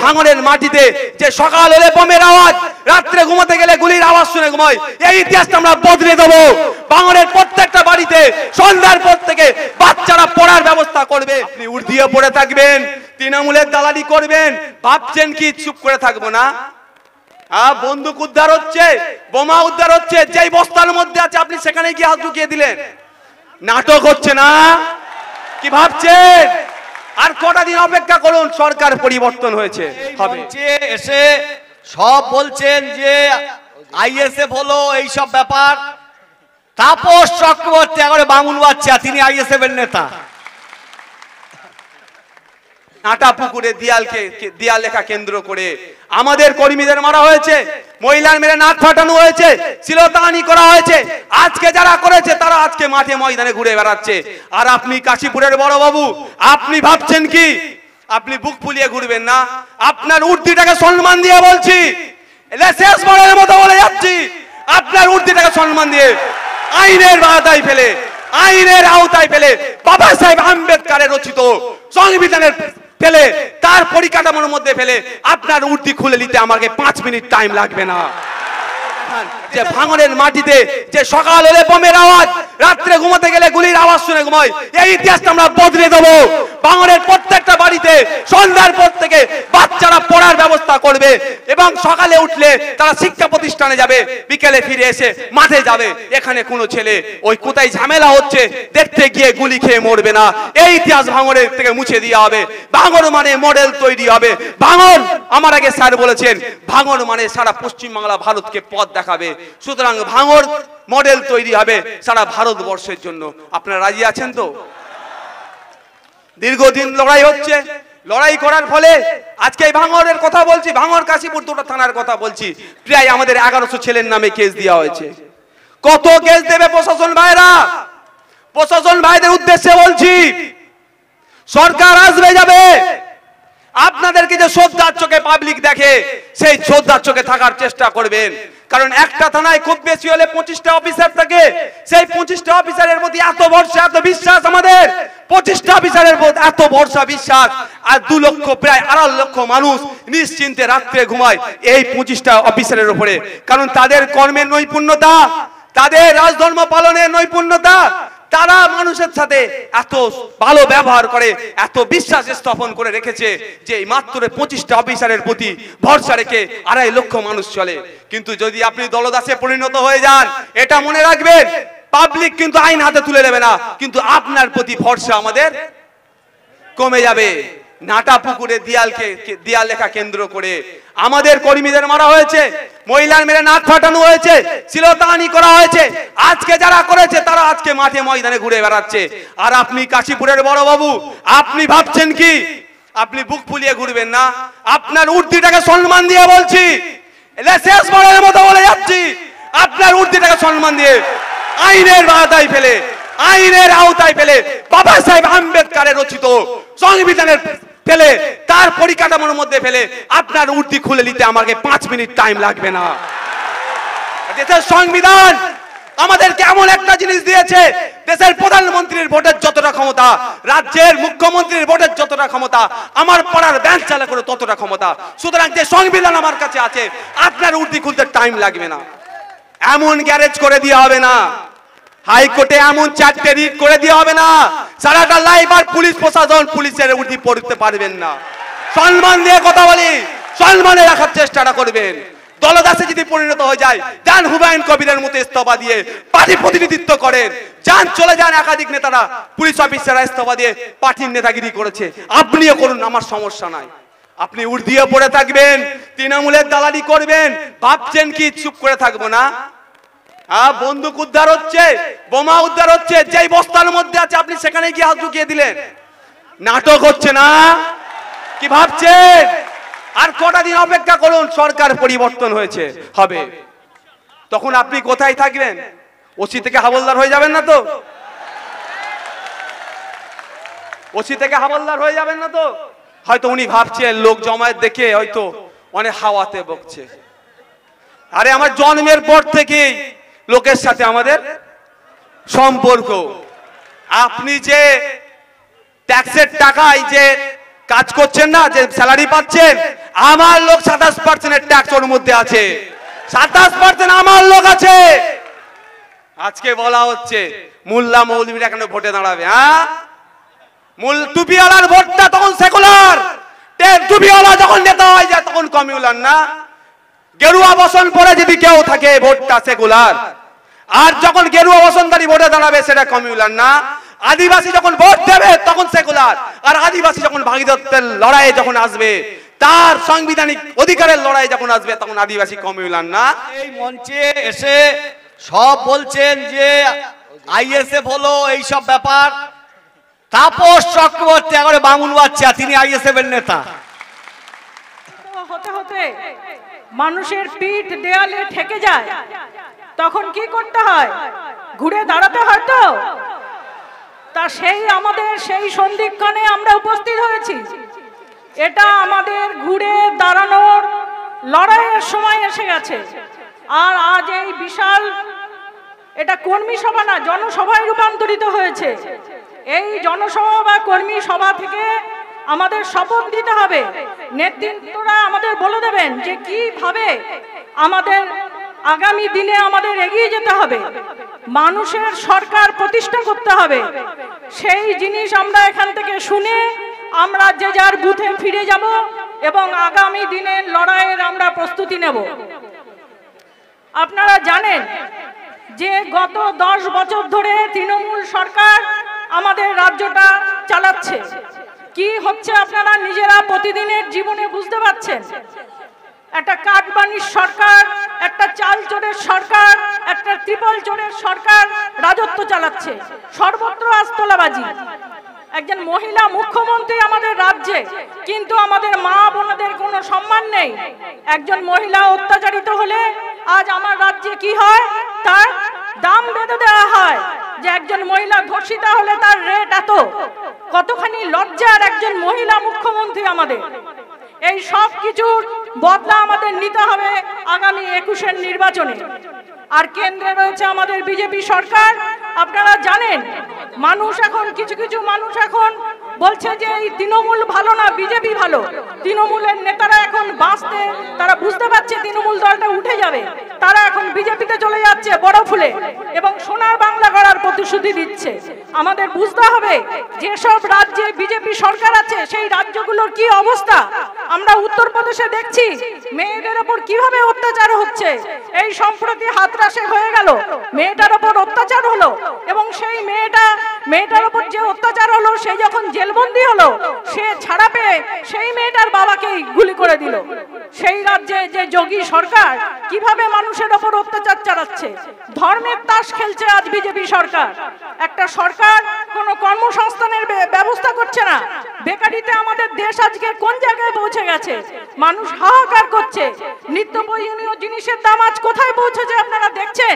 ভাঙনের মাটিতে যে সকাল হলে বোমের আওয়াজ রাত্রে ঘুমাতে গেলে গুলির আওয়াজ শুনে ঘুমায় এই ইতিহাসটা আমরা বদলে দেব ভাঙনের প্রত্যেকটা বাড়িতে সন্ধ্যার পর থেকে বাচ্চারা পড়ার ব্যবস্থা করবে আপনি উর্দিয়ে পড়ে থাকবেন তৃণমূলের দালালি করবেন ভাবছেন কি চুপ করে থাকবো না হ্যাঁ বন্দুক উদ্ধার হচ্ছে বোমা উদ্ধার হচ্ছে যেই বস্তার মধ্যে আছে আপনি সেখানে গিয়ে হাত ঢুকিয়ে দিলেন নাটক হচ্ছে না কি ভাবছেন আর কটা দিন অপেক্ষা করুন সরকার পরিবর্তন হয়েছে এসে সব বলছেন যে আইএসএফ হলো এইসব ব্যাপার তাপস চক্রবর্তী এখন বাঙুল বাচ্চা তিনি আইএসএফ এর নেতা কাঁটা পুকুরে দিয়ালকে দিয়াল লেখা কেন্দ্র করে আমাদের কর্মীদের মারা হয়েছে মহিলার মেরে নাক ফাটানো হয়েছে শিলতানি করা হয়েছে আজকে যারা করেছে তারা আজকে মাঠে ময়দানে ঘুরে বেড়াচ্ছে আর আপনি কাশীপুরের বড় বাবু আপনি ভাবছেন কি আপনি বুক ফুলিয়ে ঘুরবেন না আপনার উর্দিটাকে সম্মান দিয়ে বলছি বড়ের মতো বলে যাচ্ছি আপনার উর্দিটাকে সম্মান দিয়ে আইনের বাধাই ফেলে আইনের আওতায় ফেলে বাবা সাহেব আম্বেদকারের রচিত সংবিধানের ফেলে তার পরিকাঠামোর মধ্যে ফেলে আপনার উর্দি খুলে নিতে আমাকে পাঁচ মিনিট টাইম লাগবে না যে ভাঙনের মাটিতে যে সকাল হলে বোমের আওয়াজ রাত্রে ঘুমাতে গেলে গুলির আওয়াজ শুনে ঘুমাই এই ইতিহাসটা আমরা বদলে দেবো ভাঙনের প্রত্যেকটা বাড়িতে সন্ধ্যার পর থেকে বাচ্চারা পড়ার ব্যবস্থা করবে এবং সকালে উঠলে তারা শিক্ষা প্রতিষ্ঠানে যাবে বিকেলে ফিরে এসে মাঠে যাবে এখানে কোনো ছেলে ওই কোথায় ঝামেলা হচ্ছে দেখতে গিয়ে গুলি খেয়ে মরবে না এই ইতিহাস ভাঙনের থেকে মুছে দিয়ে হবে ভাঙর মানে মডেল তৈরি হবে ভাঙন আমার আগে স্যার বলেছেন ভাঙন মানে সারা পশ্চিমবাংলা ভারতকে পথ দেখাবে সুতরাং ভাঙর মডেল তৈরি হবে সারা ভারতবর্ষের জন্য আপনারা রাজি আছেন তো দীর্ঘদিন লড়াই হচ্ছে লড়াই করার ফলে আজকে এই ভাঙরের কথা বলছি ভাঙর কাশীপুর দুটো থানার কথা বলছি প্রায় আমাদের এগারোশো ছেলের নামে কেস দেওয়া হয়েছে কত কেস দেবে প্রশাসন ভাইরা প্রশাসন ভাইদের উদ্দেশ্যে বলছি সরকার আসবে যাবে আপনাদেরকে যে শ্রদ্ধার চোখে পাবলিক দেখে সেই শ্রদ্ধার চোখে থাকার চেষ্টা করবেন কারণ একটা থানায় খুব বেশি হলে পঁচিশটা অফিসার থাকে সেই পঁচিশটা অফিসারের প্রতি এত ভরসা এত বিশ্বাস আমাদের পঁচিশটা অফিসারের প্রতি এত ভরসা বিশ্বাস আর দু লক্ষ প্রায় আড়াল লক্ষ মানুষ নিশ্চিন্তে রাত্রে ঘুমায় এই পঁচিশটা অফিসারের উপরে কারণ তাদের কর্মের নৈপুণ্যতা তাদের রাজধর্ম পালনের নৈপুণ্যতা তারা মানুষের সাথে এত ভালো ব্যবহার করে এত বিশ্বাস স্থাপন করে রেখেছে যে এই মাত্র পঁচিশটা অফিসারের প্রতি ভরসা রেখে আড়াই লক্ষ মানুষ চলে কিন্তু যদি আপনি দলদাসে পরিণত হয়ে যান এটা মনে রাখবেন পাবলিক কিন্তু আইন হাতে তুলে নেবে না কিন্তু আপনার প্রতি ভরসা আমাদের কমে যাবে নাটা পুকুরে দিয়ালকে দিয়াল লেখা কেন্দ্র করে আমাদের কর্মীদের মারা হয়েছে মহিলার মেরে নাক ফাটানো হয়েছে শিলতানি করা হয়েছে আজকে যারা করেছে তারা আজকে মাঠে ময়দানে ঘুরে বেড়াচ্ছে আর আপনি কাশীপুরের বড় বাবু আপনি ভাবছেন কি আপনি বুক ফুলিয়ে ঘুরবেন না আপনার উর্দিটাকে সম্মান দিয়ে বলছি শেষ বড়ের মতো বলে যাচ্ছি আপনার উর্দিটাকে সম্মান দিয়ে আইনের বাধাই ফেলে আইনের আওতায় পেলে বাবা সাহেব আম্বেদকারের রচিত সংবিধানের পেলে তার পরিকাঠামোর মধ্যে ফেলে আপনার উর্দি খুলে নিতে আমাকে পাঁচ মিনিট টাইম লাগবে না দেশের সংবিধান আমাদেরকে এমন একটা জিনিস দিয়েছে দেশের প্রধানমন্ত্রীর ভোটের যতটা ক্ষমতা রাজ্যের মুখ্যমন্ত্রীর ভোটের যতটা ক্ষমতা আমার পাড়ার ব্যাংক চালা করে ততটা ক্ষমতা সুতরাং যে সংবিধান আমার কাছে আছে আপনার উর্দি খুলতে টাইম লাগবে না এমন গ্যারেজ করে দিয়ে হবে না হাইকোর্টে এমন চারটে রিট করে দিয়ে হবে না সারাটা লাইফ আর পুলিশ প্রশাসন পুলিশের উঠি পড়তে পারবেন না সম্মান দিয়ে কথা বলি সম্মানে রাখার চেষ্টাটা করবেন দলদাসে যদি পরিণত হয়ে যায় যান হুমায়ুন কবিরের মতো ইস্তফা দিয়ে পার্টি প্রতিনিধিত্ব করেন যান চলে যান একাধিক নেতারা পুলিশ অফিসাররা ইস্তফা দিয়ে পার্টির নেতাগিরি করেছে আপনিও করুন আমার সমস্যা নাই আপনি উর্দিয়ে পড়ে থাকবেন তৃণমূলের দালালি করবেন ভাবছেন কি চুপ করে থাকবো না বন্দুক উদ্ধার হচ্ছে বোমা উদ্ধার হচ্ছে যেই বস্তার মধ্যে আছে আপনি সেখানে গিয়ে হাত ঢুকিয়ে দিলেন নাটক হচ্ছে না কি ভাবছেন আর কটা দিন অপেক্ষা করুন সরকার পরিবর্তন হয়েছে হবে তখন আপনি কোথায় থাকবেন ওসি থেকে হাবলদার হয়ে যাবেন না তো ওসি থেকে হাবলদার হয়ে যাবেন না তো হয়তো উনি ভাবছেন লোক জমায়েত দেখে হয়তো অনেক হাওয়াতে বকছে আরে আমার জন্মের পর থেকেই লোকের সাথে আমাদের সম্পর্ক আপনি যে ট্যাক্সের টাকায় যে কাজ করছেন না যে স্যালারি পাচ্ছেন আমার লোক সাতাশ পার্সেন্টের ট্যাক্স ওর মধ্যে আছে সাতাশ পার্সেন্ট আমার লোক আছে আজকে বলা হচ্ছে মোল্লা মৌলবীরা এখানে ভোটে দাঁড়াবে হ্যাঁ মূল টুপিওয়ালার ভোটটা তখন সেকুলার টুপিওয়ালা যখন নেতা হয় যায় তখন কমিউলার না গেরুয়া বসন পরে যদি কেউ থাকে ভোটটা সেকুলার আর যখন গেরুয়া বসনধারী ভোটে দাঁড়াবে সেটা কমিউলার না আদিবাসী যখন ভোট দেবে তখন সেকুলার আর আদিবাসী যখন ভাগিদত্বের লড়াই যখন আসবে তার সাংবিধানিক অধিকারের লড়াই যখন আসবে তখন আদিবাসী কমিউলার না এই মঞ্চে এসে সব বলছেন যে আইএসএফ হলো এই সব ব্যাপার তাপস চক্রবর্তী এখন বাঙুল বাচ্চা তিনি আইএসএফ এর নেতা হতে হতে মানুষের পিঠ দেয়ালে ঠেকে যায় তখন কি করতে হয় ঘুরে দাঁড়াতে হয় তো তা সেই আমাদের সেই সন্ধিক্ষণে আমরা উপস্থিত হয়েছি এটা আমাদের ঘুরে দাঁড়ানোর লড়াইয়ের সময় এসে গেছে আর আজ এই বিশাল এটা কর্মী সভা না জনসভায় রূপান্তরিত হয়েছে এই জনসভা বা কর্মী সভা থেকে আমাদের শপথ দিতে হবে নেতৃত্বরা আমাদের বলে দেবেন যে কিভাবে আমাদের আগামী দিনে আমাদের এগিয়ে যেতে হবে মানুষের সরকার প্রতিষ্ঠা করতে হবে সেই জিনিস আমরা এখান থেকে শুনে আমরা যে যার বুথে ফিরে যাব এবং আগামী দিনের লড়াইয়ের আমরা প্রস্তুতি নেব আপনারা জানেন যে গত দশ বছর ধরে তৃণমূল সরকার আমাদের রাজ্যটা চালাচ্ছে কি হচ্ছে আপনারা নিজেরা প্রতিদিনের জীবনে বুঝতে পারছেন একটা কাঠবাণীর সরকার একটা চাল চোরের সরকার একটা ত্রিপল চোরের সরকার রাজত্ব চালাচ্ছে সর্বত্র আস্তলাবাজি একজন মহিলা মুখ্যমন্ত্রী আমাদের রাজ্যে কিন্তু আমাদের মা বোনদের কোনো সম্মান নেই একজন মহিলা অত্যাচারিত হলে আজ আমার রাজ্যে কি হয় তার দাম বেঁধে দেওয়া হয় যে একজন মহিলা ধর্ষিত হলে তার রেট এত কতখানি লজ্জার একজন মহিলা মুখ্যমন্ত্রী আমাদের এই সব কিছুর বদলা আমাদের নিতে হবে আগামী একুশের নির্বাচনে আর কেন্দ্রে রয়েছে আমাদের বিজেপি সরকার আপনারা জানেন মানুষ এখন কিছু কিছু মানুষ এখন বলছে যে এই তৃণমূল ভালো না বিজেপি ভালো তৃণমূলের নেতারা এখন বাঁচতে তারা বুঝতে পারছে তৃণমূল দলটা উঠে যাবে তারা এখন বিজেপিতে চলে যাচ্ছে বড় ফুলে এবং সোনার বাংলা গড়ার প্রতিশ্রুতি দিচ্ছে আমাদের বুঝতে হবে যেসব রাজ্যে বিজেপি সরকার আছে সেই রাজ্যগুলোর কি অবস্থা আমরা উত্তরপ্রদেশে দেখছি মেয়েদের ওপর কিভাবে অত্যাচার হচ্ছে এই সম্প্রতি হাতরাসে হয়ে গেল মেয়েটার ওপর অত্যাচার হলো এবং সেই মেয়েটা মেয়েটার ওপর যে অত্যাচার হলো সে যখন জেল জেলবন্দি হলো সে ছাড়া পেয়ে সেই মেয়েটার বাবাকে গুলি করে দিল সেই রাজ্যে যে যোগী সরকার কিভাবে মানুষের ওপর অত্যাচার চালাচ্ছে ধর্মের তাস খেলছে আজ বিজেপি সরকার একটা সরকার কোনো কর্মসংস্থানের ব্যবস্থা করছে না বেকারিতে আমাদের দেশ আজকে কোন জায়গায় পৌঁছে গেছে মানুষ হাহাকার করছে নিত্য প্রয়োজনীয় জিনিসের দাম আজ কোথায় পৌঁছেছে আপনারা দেখছেন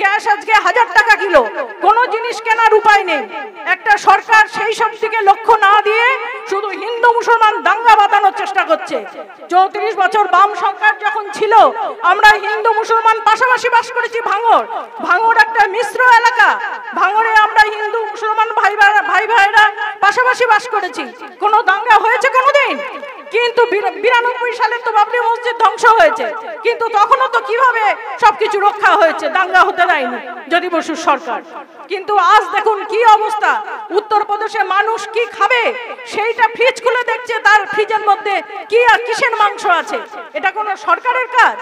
গ্যাস আজকে হাজার টাকা কিলো কোন জিনিস কেনার উপায় নেই একটা সরকার সেই সব দিকে লক্ষ্য না দিয়ে শুধু হিন্দু মুসলমান দাঙ্গা বাঁধানো চেষ্টা করছে চৌত্রিশ বছর বাম সরকার যখন ছিল আমরা হিন্দু মুসলমান পাশাপাশি বাস করেছি ভাঙর ভাঙর একটা মিশ্র এলাকা ভাঙরে আমরা হিন্দু মুসলমান ভাই ভাই ভাইরা পাশাপাশি বাস করেছি কোনো দাঙ্গা হয়েছে কোনোদিন কিন্তু বিরানব্বই সালে তো বাবরি মসজিদ ধ্বংস হয়েছে কিন্তু তখনও তো কিভাবে সবকিছু রক্ষা হয়েছে দাঙ্গা হতে দেয়নি যদি বসুর সরকার কিন্তু আজ দেখুন কি অবস্থা উত্তরপ্রদেশে মানুষ কি খাবে সেইটা ফ্রিজ খুলে দেখছে তার ফ্রিজের মধ্যে কি আর কিসের মাংস আছে এটা কোনো সরকারের কাজ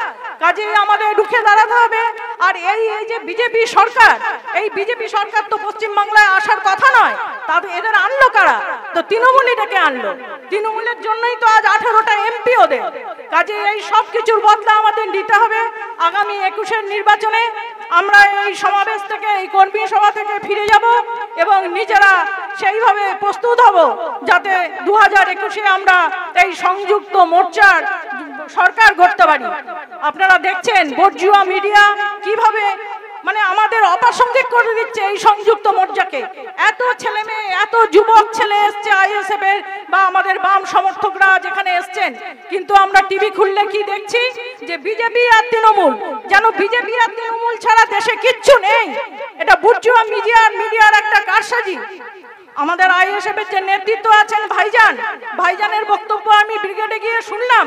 কাজে আমাদের ঢুকে দাঁড়াতে হবে আর এই এই যে বিজেপি সরকার এই বিজেপি সরকার তো পশ্চিমবাংলায় আসার কথা নয় তাদের এদের আনলো কারা তো তৃণমূল এটাকে আনলো তৃণমূলের জন্যই তো আজ আঠারোটা এমপি ওদের কাজে এই সব কিছুর বদলা আমাদের নিতে হবে আগামী একুশের নির্বাচনে আমরা এই সমাবেশ থেকে এই কর্মী সভা থেকে ফিরে যাব এবং নিজেরা সেইভাবে প্রস্তুত হব যাতে দু হাজার একুশে আমরা এই সংযুক্ত মোর্চার সরকার গড়তে পারি আপনারা দেখছেন বর্জুয়া মিডিয়া কিভাবে মানে আমাদের অপাসঙ্গিক করে দিচ্ছে এই সংযুক্ত মোর্চাকে এত ছেলে মেয়ে এত যুবক ছেলে এসছে আইএসএফ এর বা আমাদের বাম সমর্থকরা যেখানে এসছেন কিন্তু আমরা টিভি খুললে কি দেখছি যে বিজেপি আর তৃণমূল যেন বিজেপি আর তৃণমূল ছাড়া দেশে কিচ্ছু নেই এটা বুঝছো মিডিয়ার মিডিয়ার একটা কারসাজি আমাদের আই হিসেবে যে নেতৃত্ব আছেন ভাইজান ভাইজানের বক্তব্য আমি ব্রিগেডে গিয়ে শুনলাম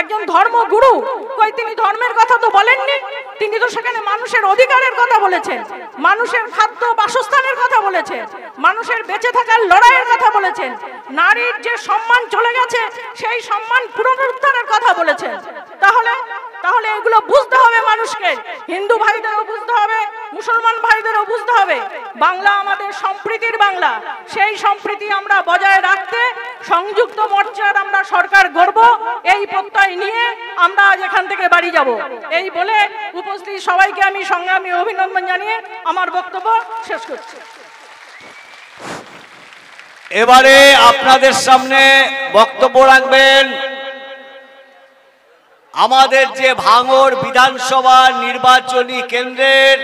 একজন ধর্মগুরু কই তিনি ধর্মের কথা তো বলেননি তিনি তো সেখানে মানুষের অধিকারের কথা বলেছেন মানুষের খাদ্য বাসস্থানের কথা বলেছেন মানুষের বেঁচে থাকার লড়াইয়ের কথা বলেছেন নারীর যে সম্মান চলে গেছে সেই সম্মান পুনরুদ্ধারের কথা বলেছেন তাহলে তাহলে এগুলো বুঝতে হবে মানুষকে হিন্দু ভাইদেরও বুঝতে হবে মুসলমান ভাইদেরও বুঝতে হবে বাংলা আমাদের সম্প্রীতির বাংলা সেই সম্প্রীতি আমরা বজায় রাখতে সংযুক্ত মোর্চার আমরা সরকার গড়ব এই প্রত্যয় নিয়ে আমরা আজ এখান থেকে বাড়ি যাব এই বলে উপস্থিত সবাইকে আমি সংগ্রামী অভিনন্দন জানিয়ে আমার বক্তব্য শেষ করছি এবারে আপনাদের সামনে বক্তব্য রাখবেন আমাদের যে ভাঙর বিধানসভা নির্বাচনী কেন্দ্রের